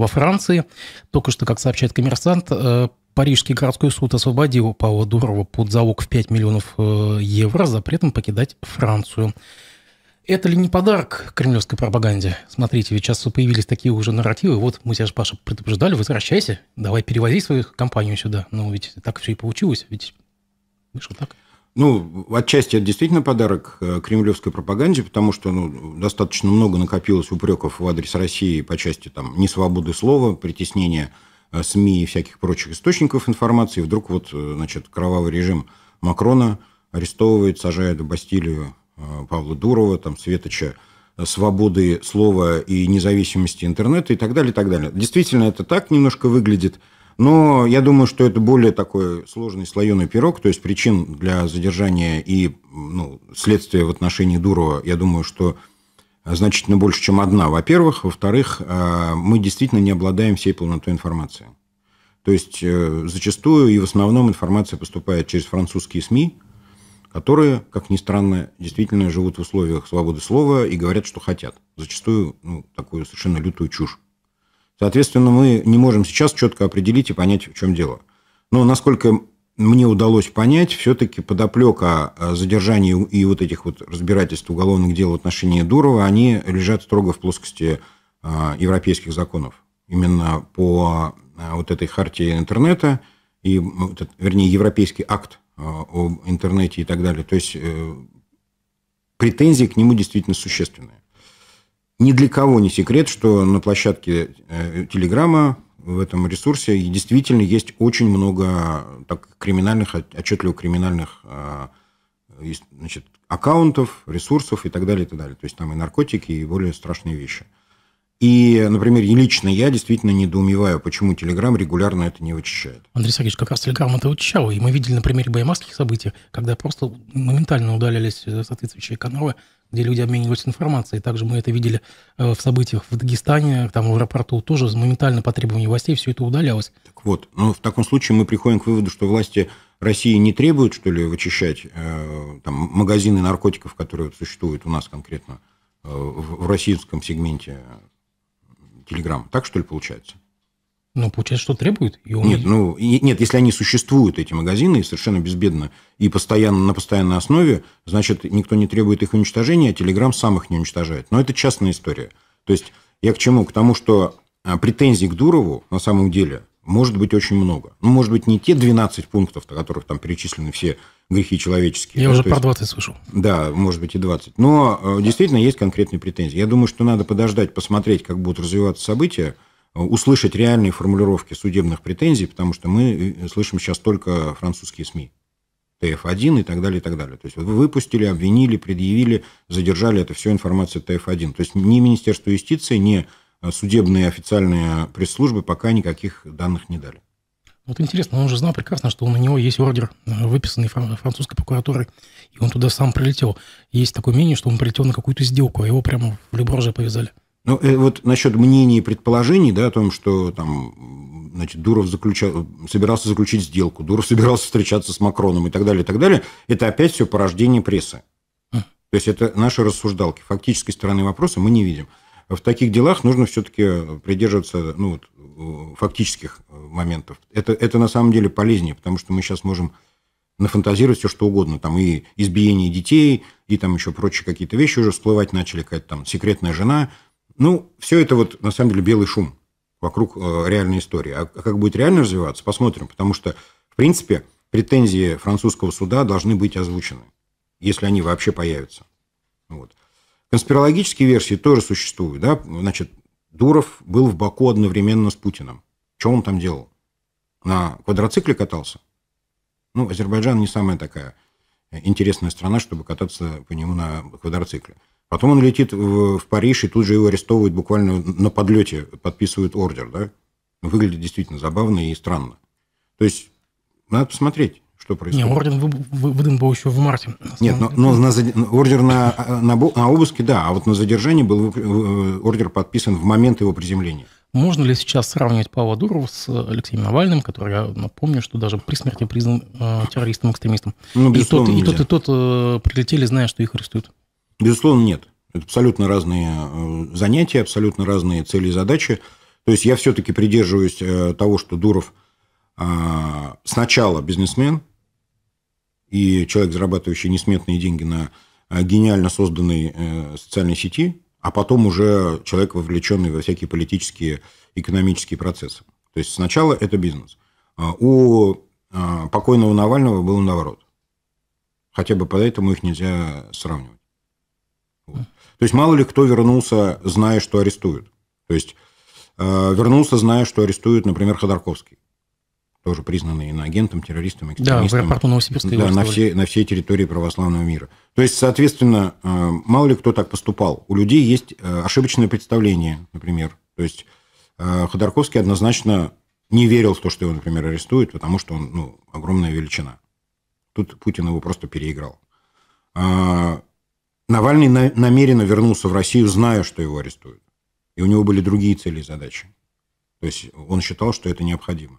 во Франции. Только что, как сообщает коммерсант, э, Парижский городской суд освободил Павла Дурова под залог в 5 миллионов э, евро запретом покидать Францию. Это ли не подарок кремлевской пропаганде? Смотрите, ведь сейчас появились такие уже нарративы. Вот мы тебя же, Паша, предупреждали, возвращайся, давай перевози свою компанию сюда. Но ну, ведь так все и получилось. Ведь вышло так. Ну, отчасти это действительно подарок э, кремлевской пропаганде, потому что ну, достаточно много накопилось упреков в адрес России по части там, несвободы слова, притеснения э, СМИ и всяких прочих источников информации. вдруг вот, э, значит, кровавый режим Макрона арестовывает, сажает в Бастилию Павла Дурова, там, Светоча, свободы слова и независимости интернета и так далее, и так далее. Действительно, это так немножко выглядит – но я думаю, что это более такой сложный слоеный пирог, то есть причин для задержания и ну, следствия в отношении Дурова, я думаю, что значительно больше, чем одна, во-первых. Во-вторых, э, мы действительно не обладаем всей полнотой информации. То есть э, зачастую и в основном информация поступает через французские СМИ, которые, как ни странно, действительно живут в условиях свободы слова и говорят, что хотят. Зачастую ну, такую совершенно лютую чушь. Соответственно, мы не можем сейчас четко определить и понять, в чем дело. Но насколько мне удалось понять, все-таки подоплека задержания и вот этих вот разбирательств уголовных дел в отношении Дурова, они лежат строго в плоскости а, европейских законов. Именно по а, вот этой хартии интернета, и, вернее, европейский акт а, об интернете и так далее. То есть э, претензии к нему действительно существенные. Ни для кого не секрет, что на площадке э, Телеграма в этом ресурсе и действительно есть очень много э, так, криминальных, отчетливо криминальных э, значит, аккаунтов, ресурсов и так далее, и так далее. То есть там и наркотики, и более страшные вещи. И, например, и лично я действительно недоумеваю, почему Телеграм регулярно это не вычищает. Андрей Сергеевич, как раз Телеграм это вычищал, и мы видели на примере баймарских событий, когда просто моментально удалялись соответствующие каналы, где люди обмениваются информацией. Также мы это видели э, в событиях в Дагестане, там в аэропорту тоже моментально по требованию властей все это удалялось. Так вот, ну в таком случае мы приходим к выводу, что власти России не требуют, что ли, вычищать э, там, магазины наркотиков, которые вот существуют у нас конкретно э, в, в российском сегменте э, Телеграма. Так, что ли, получается? Ну, получается, что требует? И он... Нет, ну, и, нет, если они существуют, эти магазины, и совершенно безбедно, и постоянно, на постоянной основе, значит, никто не требует их уничтожения, а Телеграм сам их не уничтожает. Но это частная история. То есть я к чему? К тому, что а, претензий к Дурову на самом деле может быть очень много. Ну, может быть, не те 12 пунктов, на которых там перечислены все грехи человеческие. Я да, уже про 20 есть, слышал. Да, может быть, и 20. Но а, действительно есть конкретные претензии. Я думаю, что надо подождать, посмотреть, как будут развиваться события, Э, услышать реальные формулировки судебных претензий, потому что мы э, слышим сейчас только французские СМИ. ТФ-1 и так далее, и так далее. То есть вы выпустили, обвинили, предъявили, задержали. Это все информация ТФ-1. То есть ни Министерство юстиции, ни э, судебные официальные пресс-службы пока никаких данных не дали. Вот интересно, он же знал прекрасно, что у него есть ордер, выписанный французской прокуратурой, и он туда сам прилетел. Есть такое мнение, что он прилетел на какую-то сделку, а его прямо в Люброже повязали. Ну, э, вот насчет мнений и предположений, да, о том, что там, значит, Дуров заключал, собирался заключить сделку, Дуров собирался встречаться с Макроном и так далее, и так далее, это опять все порождение прессы. Хм. То есть это наши рассуждалки. Фактической стороны вопроса мы не видим. В таких делах нужно все-таки придерживаться ну, вот, фактических э, моментов. Это, это на самом деле полезнее, потому что мы сейчас можем нафантазировать все, что угодно. Там и избиение детей, и там еще прочие какие-то вещи уже всплывать начали, какая-то там секретная жена – ну, все это вот, на самом деле, белый шум вокруг э, реальной истории. А как будет реально развиваться, посмотрим. Потому что, в принципе, претензии французского суда должны быть озвучены, если они вообще появятся. Вот. Конспирологические версии тоже существуют. Да? Значит, Дуров был в Баку одновременно с Путиным. Что он там делал? На квадроцикле катался? Ну, Азербайджан не самая такая интересная страна, чтобы кататься по нему на квадроцикле. Потом он летит в, в Париж, и тут же его арестовывают буквально на подлете, подписывают ордер, да? Выглядит действительно забавно и странно. То есть надо посмотреть, что происходит. Нет, ордер выдан был еще в марте. Нет, но, но на, ордер на, на, на обыске, да, а вот на задержание был э, ордер подписан в момент его приземления. Можно ли сейчас сравнивать Павла Дурова с Алексеем Навальным, который, я напомню, что даже при смерти признан э, террористом-экстремистом? Ну, и тот, нельзя. и тот, и тот э, прилетели, зная, что их арестуют. Безусловно, нет. Это абсолютно разные э, занятия, абсолютно разные цели и задачи. То есть я все-таки придерживаюсь э, того, что Дуров а, сначала бизнесмен и человек, зарабатывающий несметные деньги на э, гениально созданной социальной сети, а потом уже человек, вовлеченный во всякие политические, экономические процессы. То есть сначала это бизнес. А у а, покойного Навального было наоборот. Хотя бы поэтому их нельзя сравнивать. То есть мало ли кто вернулся, зная, что арестуют. То есть э, вернулся, зная, что арестуют, например, Ходорковский. Тоже признанный иноагентом, террористом, экстремистом. Да, в аэропорту Новосибирска да, на, всей, на всей территории православного мира. То есть, соответственно, э, мало ли кто так поступал. У людей есть э, ошибочное представление, например. То есть э, Ходорковский однозначно не верил в то, что его, например, арестуют, потому что он ну, огромная величина. Тут Путин его просто переиграл. А, Навальный на- намеренно вернулся в Россию, зная, что его арестуют. И у него были другие цели и задачи. То есть он считал, что это необходимо.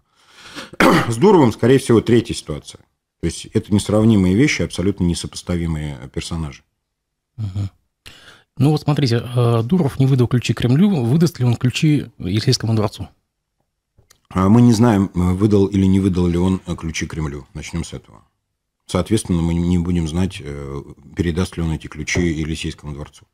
С Дуровым, скорее всего, третья ситуация. То есть это несравнимые вещи, абсолютно несопоставимые персонажи. Ну вот смотрите, э, Дуров не выдал ключи Кремлю. Выдаст ли он ключи Елисейскому дворцу? А мы не знаем, выдал или не выдал ли он ключи Кремлю. Начнем с этого. Соответственно, мы не будем знать, э, передаст ли он эти ключи Елисейскому дворцу.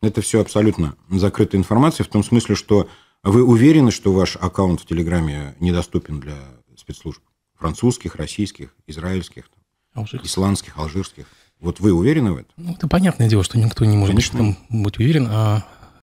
Это все абсолютно закрытая информация в том смысле, что вы уверены, что ваш аккаунт в Телеграме недоступен для спецслужб? Французских, российских, израильских, алжирских. исландских, алжирских. Вот вы уверены в этом? Ну, это понятное дело, что никто не может Конечно. быть, быть уверен. А